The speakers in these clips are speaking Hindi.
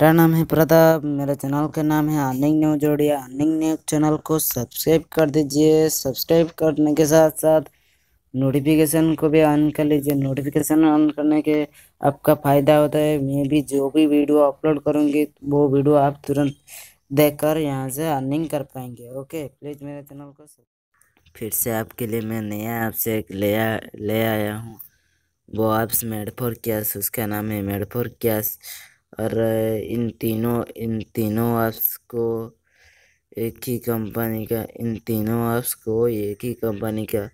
मेरा नाम है प्रताप मेरे चैनल का नाम है अर्निंग न्यूज जोड़िया अर्निंग न्यूज चैनल को सब्सक्राइब कर दीजिए सब्सक्राइब करने के साथ साथ नोटिफिकेशन को भी ऑन कर लीजिए नोटिफिकेशन ऑन करने के आपका फ़ायदा होता है मैं भी जो भी वीडियो अपलोड करूँगी वो वीडियो आप तुरंत देख कर यहाँ से अर्निंग कर पाएंगे ओके प्लीज़ मेरे चैनल को फिर से आपके लिए मैं नया आपसे एक ले आ, ले आया हूँ वो ऐप्स मेड फॉर कैश उसका नाम है मेड फॉर कैश और इन तीनों इन तीनों ऐप्स को एक ही कंपनी का इन तीनों ऐप्स को एक ही कंपनी का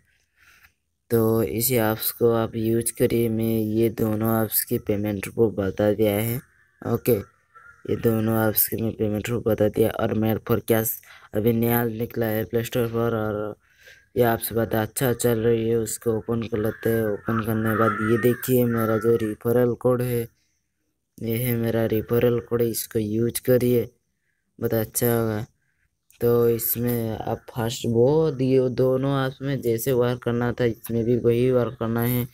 तो इसी ऐप्स को आप यूज करिए मैं ये दोनों ऐप्स की पेमेंट को बता दिया है ओके ये दोनों ऐप्स की मैं पेमेंट को बता दिया और मेरे फॉर क्या अभी नया निकला है प्ले स्टोर पर और ये आपसे बात अच्छा चल रही है उसको ओपन कर लेते हैं ओपन करने के बाद ये देखिए मेरा जो रिफरल कोड है ये है मेरा रिफरल कोड इसको यूज करिए बहुत अच्छा होगा तो इसमें आप फर्स्ट वो दिए दोनों आप में जैसे वर्क करना था इसमें भी वही वर्क करना है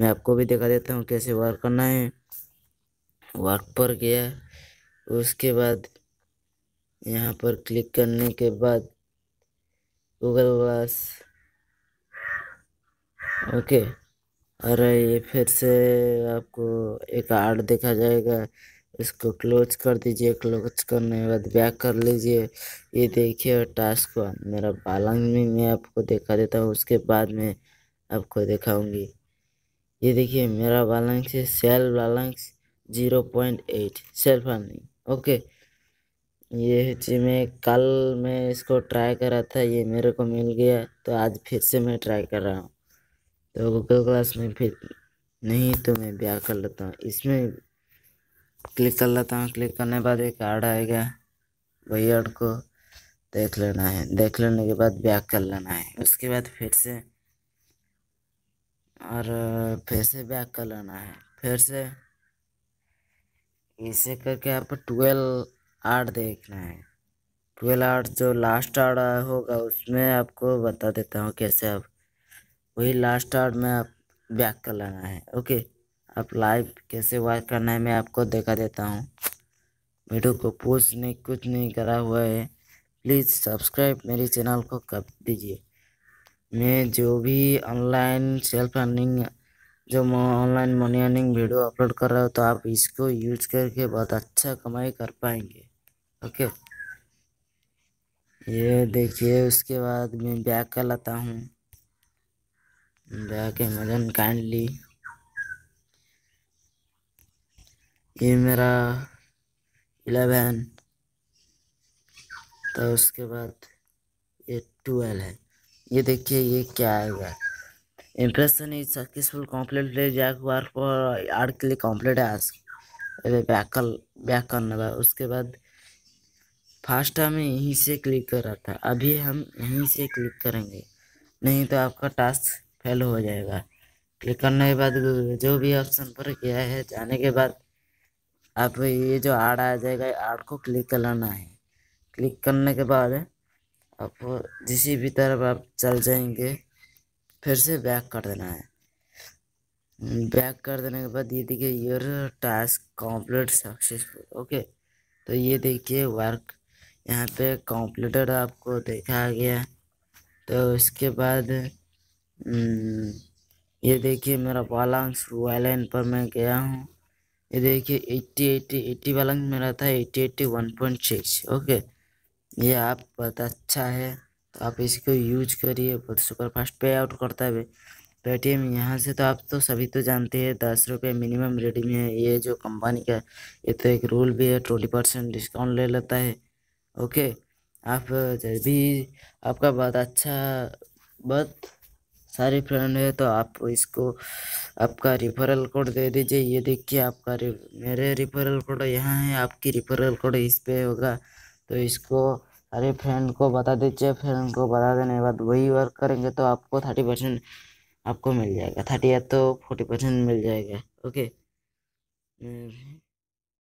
मैं आपको भी दिखा देता हूँ कैसे वर्क करना है वर्क पर गया उसके बाद यहाँ पर क्लिक करने के बाद गूगल ग्लास ओके और ये फिर से आपको एक आर्ट देखा जाएगा इसको क्लोज कर दीजिए क्लोज करने के बाद बैक कर लीजिए ये देखिए और टास्क वन मेरा बालंग में मैं आपको देखा देता हूँ उसके बाद में आपको दिखाऊंगी ये देखिए मेरा बैलेंस है sell balance zero point eight self earning okay ये जी मैं कल मैं इसको ट्राई करा था ये मेरे को मिल गया तो आज फिर से मैं ट्राई कर रहा हूँ तो गूगल क्लास में फिर नहीं तो मैं ब्याह कर लेता हूँ इसमें क्लिक कर लेता हूँ क्लिक करने के बाद एक ऐड आएगा वही ऐड को देख लेना है देख लेने के बाद ब्याह कर लेना है उसके बाद फिर से और फिर से बैक कर लेना है फिर से इसे करके आप ट्वेल्व आर्ट देखना है ट्वेल्व आर्ट जो लास्ट आर्ट होगा उसमें आपको बता देता हूँ कैसे आप वही लास्ट और में बैक कर लेना है ओके आप लाइव कैसे वर्क करना है मैं आपको देखा देता हूँ वीडियो को पोस्ट नहीं कुछ नहीं करा हुआ है प्लीज़ सब्सक्राइब मेरे चैनल को कर दीजिए मैं जो भी ऑनलाइन सेल्फ अर्निंग जो online money earning video upload कर रहा हूँ तो आप इसको यूज करके बहुत अच्छा कमाई कर पाएंगे ओके ये देखिए उसके बाद मैं बैक कर लेता हूँ back मदन काइंडली ये मेरा इलेवन तो उसके बाद ये ट्वेल्व है ये देखिए ये क्या आएगा इम्प्रेशन इज सक्सेसफुल कॉम्प्लीट ले जैक वार फॉर आर्ट के लिए कॉम्प्लीट है आज अरे बैक कर बैक करना था उसके बाद फर्स्ट हमें यहीं से क्लिक कर रहा था अभी हम यहीं से क्लिक करेंगे नहीं तो आपका टास्क फेल हो जाएगा क्लिक करने के बाद जो भी ऑप्शन पर किया है जाने के बाद आप ये जो आर्ट आ जाएगा आड को क्लिक करना है क्लिक करने के बाद आप जिस भी तरफ आप चल जाएंगे फिर से बैक कर देना है बैक कर देने के बाद ये देखिए your task complete successful okay तो ये देखिए वर्क यहाँ पे कंप्लीटेड आपको देखा गया तो उसके बाद हम्म, ये देखिए मेरा बैलेंस रॉयल पर मैं गया हूँ ये देखिए एट्टी एट्टी एट्टी बैलेंस मेरा था eighty eighty one point six okay ये आप बहुत अच्छा है तो आप इसको यूज करिए बहुत सुपर फास्ट पे आउट करता है पेटीएम यहाँ से तो आप तो सभी तो जानते हैं दस रुपये मिनिमम रेडी में है ये जो कंपनी का ये तो एक रूल भी है ट्वेंटी परसेंट डिस्काउंट ले लेता है ओके आप जब भी आपका बहुत अच्छा बहुत सारे फ्रेंड है तो आप इसको आपका रिफरल कोड दे दीजिए ये देखिए आपका रि, मेरे रिफरल कोड यहाँ है आपकी रिफरल कोड इस पर होगा तो इसको सारे फ्रेंड को बता दीजिए फ्रेंड को बता देने के बाद वही वर्क करेंगे तो आपको थर्टी परसेंट आपको मिल जाएगा थर्टी या तो फोर्टी परसेंट मिल जाएगा ओके